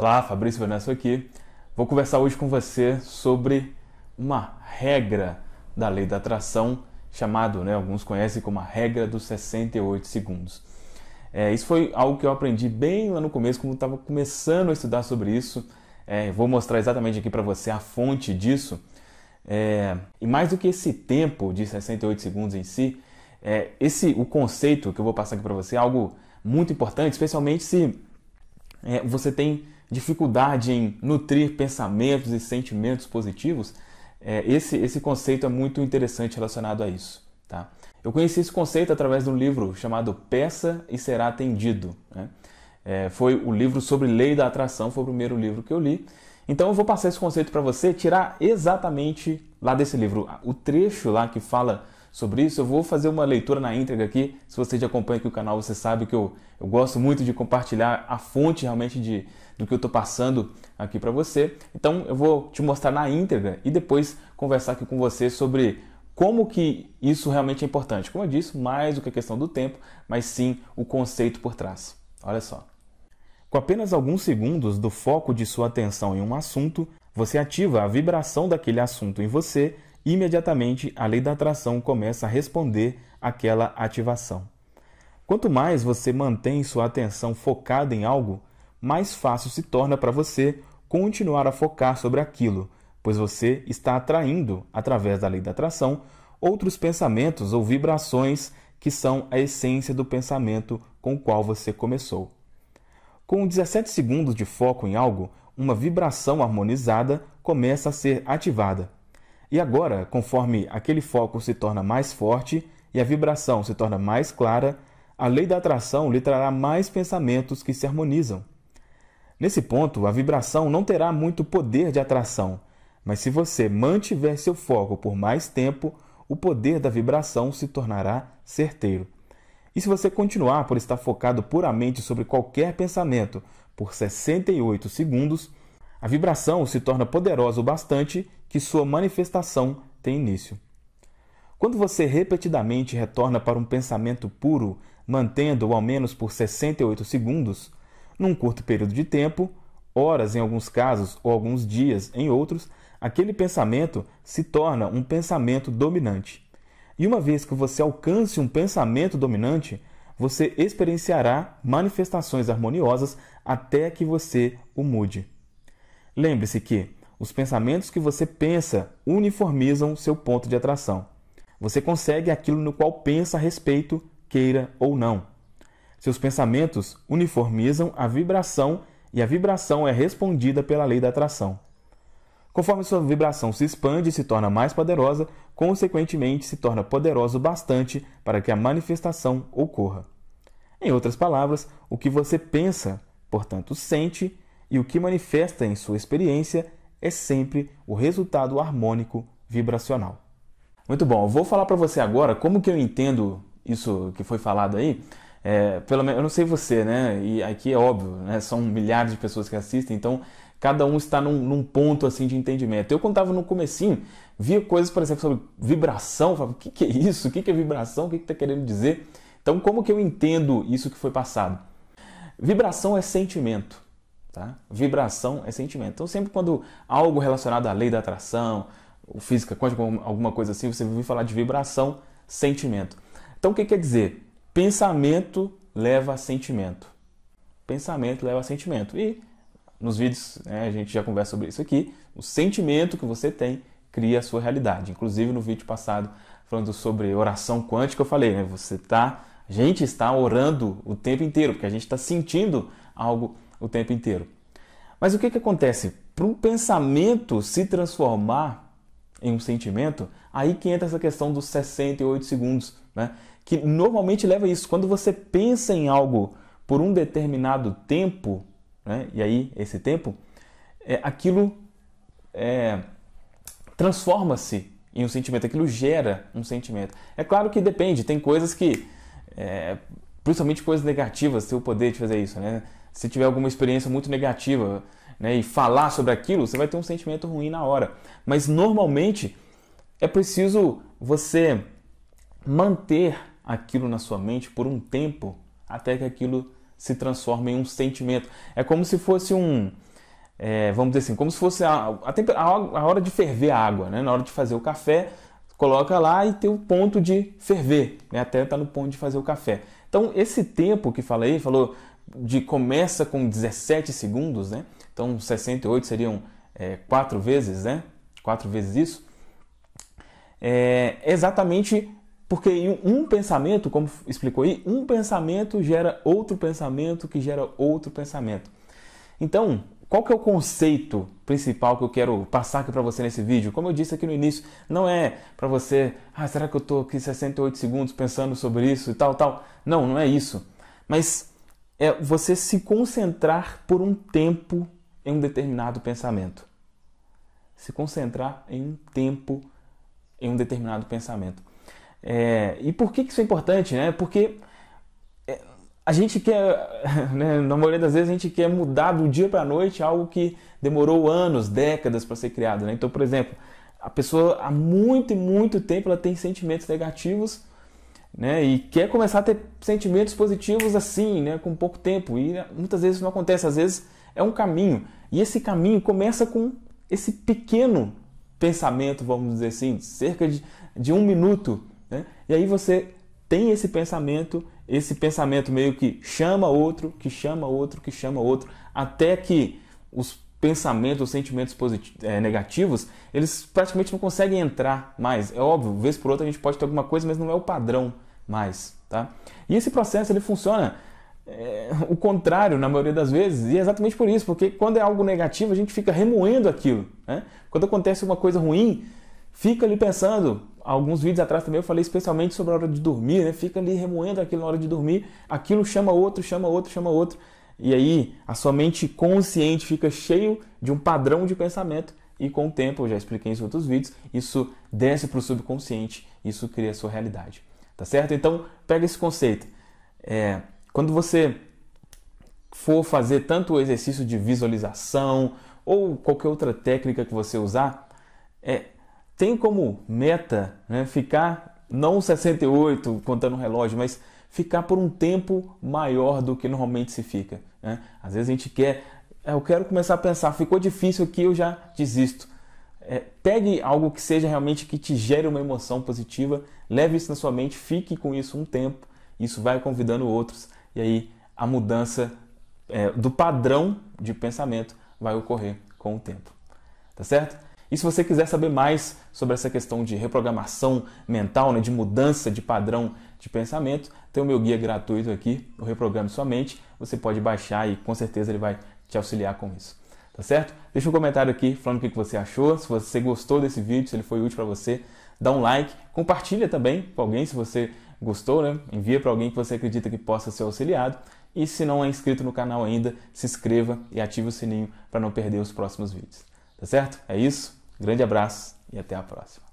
Olá, Fabrício Vanessa aqui. Vou conversar hoje com você sobre uma regra da lei da atração, chamado, né, alguns conhecem como a regra dos 68 segundos. É, isso foi algo que eu aprendi bem lá no começo, quando estava começando a estudar sobre isso. É, vou mostrar exatamente aqui para você a fonte disso. É, e mais do que esse tempo de 68 segundos em si, é, esse o conceito que eu vou passar aqui para você é algo muito importante, especialmente se é, você tem dificuldade em nutrir pensamentos e sentimentos positivos, é, esse, esse conceito é muito interessante relacionado a isso. Tá? Eu conheci esse conceito através de um livro chamado Peça e Será Atendido. Né? É, foi o livro sobre lei da atração, foi o primeiro livro que eu li. Então eu vou passar esse conceito para você, tirar exatamente lá desse livro o trecho lá que fala sobre isso. Eu vou fazer uma leitura na íntegra aqui. Se você já acompanha aqui o canal, você sabe que eu, eu gosto muito de compartilhar a fonte realmente de, do que eu estou passando aqui para você. Então eu vou te mostrar na íntegra e depois conversar aqui com você sobre como que isso realmente é importante. Como eu disse, mais do que a questão do tempo, mas sim o conceito por trás. Olha só. Com apenas alguns segundos do foco de sua atenção em um assunto, você ativa a vibração daquele assunto em você imediatamente a lei da atração começa a responder àquela ativação. Quanto mais você mantém sua atenção focada em algo, mais fácil se torna para você continuar a focar sobre aquilo, pois você está atraindo, através da lei da atração, outros pensamentos ou vibrações que são a essência do pensamento com o qual você começou. Com 17 segundos de foco em algo, uma vibração harmonizada começa a ser ativada. E agora, conforme aquele foco se torna mais forte e a vibração se torna mais clara, a lei da atração lhe trará mais pensamentos que se harmonizam. Nesse ponto, a vibração não terá muito poder de atração, mas se você mantiver seu foco por mais tempo, o poder da vibração se tornará certeiro. E se você continuar por estar focado puramente sobre qualquer pensamento por 68 segundos, a vibração se torna poderosa o bastante que sua manifestação tem início. Quando você repetidamente retorna para um pensamento puro, mantendo-o ao menos por 68 segundos, num curto período de tempo, horas em alguns casos ou alguns dias em outros, aquele pensamento se torna um pensamento dominante. E uma vez que você alcance um pensamento dominante, você experienciará manifestações harmoniosas até que você o mude. Lembre-se que os pensamentos que você pensa uniformizam seu ponto de atração. Você consegue aquilo no qual pensa a respeito, queira ou não. Seus pensamentos uniformizam a vibração e a vibração é respondida pela lei da atração. Conforme sua vibração se expande e se torna mais poderosa, consequentemente se torna poderoso o bastante para que a manifestação ocorra. Em outras palavras, o que você pensa, portanto, sente e o que manifesta em sua experiência é sempre o resultado harmônico vibracional. Muito bom, eu vou falar para você agora como que eu entendo isso que foi falado aí. É, pelo menos eu não sei você, né? E aqui é óbvio, né? São milhares de pessoas que assistem, então cada um está num, num ponto assim de entendimento. Eu contava no comecinho, via coisas, por exemplo, sobre vibração, falava, o que, que é isso? O que, que é vibração? O que está que tá querendo dizer? Então, como que eu entendo isso que foi passado? Vibração é sentimento. Tá? Vibração é sentimento. Então, sempre quando algo relacionado à lei da atração, física quântica, alguma coisa assim, você ouviu falar de vibração, sentimento. Então, o que quer dizer? Pensamento leva a sentimento. Pensamento leva a sentimento. E nos vídeos né, a gente já conversa sobre isso aqui. O sentimento que você tem cria a sua realidade. Inclusive, no vídeo passado, falando sobre oração quântica, eu falei, né? Você tá, a gente está orando o tempo inteiro, porque a gente está sentindo algo o tempo inteiro. Mas o que, que acontece? Para um pensamento se transformar em um sentimento, aí que entra essa questão dos 68 segundos, né? que normalmente leva a isso. Quando você pensa em algo por um determinado tempo, né? e aí esse tempo, é, aquilo é, transforma-se em um sentimento, aquilo gera um sentimento. É claro que depende, tem coisas que, é, principalmente coisas negativas, tem o poder de fazer isso, né? se tiver alguma experiência muito negativa né, e falar sobre aquilo, você vai ter um sentimento ruim na hora. Mas normalmente é preciso você manter aquilo na sua mente por um tempo até que aquilo se transforme em um sentimento. É como se fosse um. É, vamos dizer assim, como se fosse a, a, a, hora de ferver a água, né? na hora de fazer o café, coloca lá e tem o ponto de ferver, né? até está no ponto de fazer o café. Então, esse tempo que falei, falou de começa com 17 segundos, né? Então 68 seriam é, quatro vezes, né? Quatro vezes isso. É exatamente porque um pensamento, como explicou aí, um pensamento gera outro pensamento que gera outro pensamento. Então, qual que é o conceito principal que eu quero passar aqui para você nesse vídeo? Como eu disse aqui no início, não é para você, ah, será que eu estou aqui 68 segundos pensando sobre isso e tal, tal. Não, não é isso. Mas é você se concentrar por um tempo em um determinado pensamento. Se concentrar em um tempo em um determinado pensamento. É, e por que isso é importante? Né? Porque é, a gente quer, né, na maioria das vezes, a gente quer mudar do dia para a noite algo que demorou anos, décadas para ser criado. Né? Então, por exemplo, a pessoa há muito e muito tempo ela tem sentimentos negativos né? E quer começar a ter sentimentos positivos assim, né? Com pouco tempo e né, muitas vezes isso não acontece. Às vezes é um caminho e esse caminho começa com esse pequeno pensamento, vamos dizer assim, cerca de, de um minuto, né? E aí você tem esse pensamento, esse pensamento meio que chama outro, que chama outro, que chama outro, até que os pensamentos, sentimentos é, negativos, eles praticamente não conseguem entrar mais. É óbvio, vez por outra a gente pode ter alguma coisa, mas não é o padrão mais, tá? E esse processo ele funciona é, o contrário na maioria das vezes e é exatamente por isso, porque quando é algo negativo a gente fica remoendo aquilo. Né? Quando acontece uma coisa ruim, fica ali pensando. Alguns vídeos atrás também eu falei especialmente sobre a hora de dormir, né? Fica ali remoendo aquilo na hora de dormir, aquilo chama outro, chama outro, chama outro. E aí a sua mente consciente fica cheio de um padrão de pensamento e com o tempo, eu já expliquei isso em outros vídeos, isso desce para o subconsciente, isso cria a sua realidade. Tá certo? Então, pega esse conceito. É, quando você for fazer tanto o exercício de visualização ou qualquer outra técnica que você usar, é, tem como meta né, ficar não 68 contando o relógio, mas ficar por um tempo maior do que normalmente se fica. Né? Às vezes a gente quer, ah, eu quero começar a pensar, ficou difícil aqui, eu já desisto. É, pegue algo que seja realmente que te gere uma emoção positiva, leve isso na sua mente, fique com isso um tempo, isso vai convidando outros e aí a mudança é, do padrão de pensamento vai ocorrer com o tempo. Tá certo? E se você quiser saber mais sobre essa questão de reprogramação mental, né, de mudança de padrão de pensamento. Tem o meu guia gratuito aqui, o Reprograme Sua Mente. Você pode baixar e com certeza ele vai te auxiliar com isso. Tá certo? Deixa um comentário aqui falando o que você achou, se você gostou desse vídeo, se ele foi útil para você. Dá um like, compartilha também com alguém se você gostou, né? Envia para alguém que você acredita que possa ser auxiliado. E se não é inscrito no canal ainda, se inscreva e ative o sininho para não perder os próximos vídeos. Tá certo? É isso. Grande abraço e até a próxima.